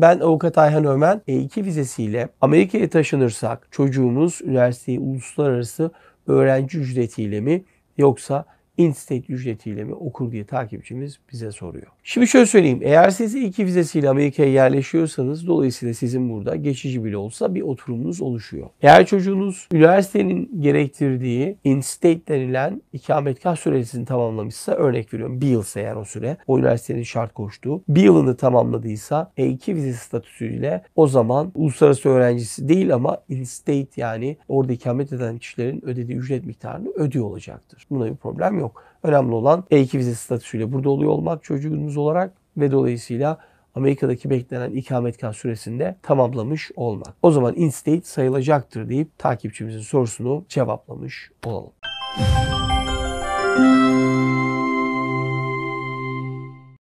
Ben avukat Ayhan Ömen E2 vizesiyle Amerika'ya taşınırsak çocuğumuz üniversiteyi uluslararası öğrenci ücretiyle mi yoksa Instate ücretiyle mi okur diye takipçimiz bize soruyor. Şimdi şöyle söyleyeyim. Eğer siz iki vizesiyle Amerika'ya yerleşiyorsanız dolayısıyla sizin burada geçici bile olsa bir oturumunuz oluşuyor. Eğer çocuğunuz üniversitenin gerektirdiği in-state denilen ikametgah süresini tamamlamışsa örnek veriyorum bir yılsa eğer o süre o üniversitenin şart koştuğu bir yılını tamamladıysa E2 vizesi statüsüyle o zaman uluslararası öğrencisi değil ama in-state yani orada ikamet eden kişilerin ödediği ücret miktarını ödüyor olacaktır. Buna bir problem yok yok. Önemli olan E2 vize statüsüyle burada oluyor olmak çocuğunuz olarak ve dolayısıyla Amerika'daki beklenen ikametgah süresinde tamamlamış olmak. O zaman in-state sayılacaktır deyip takipçimizin sorusunu cevaplamış olalım.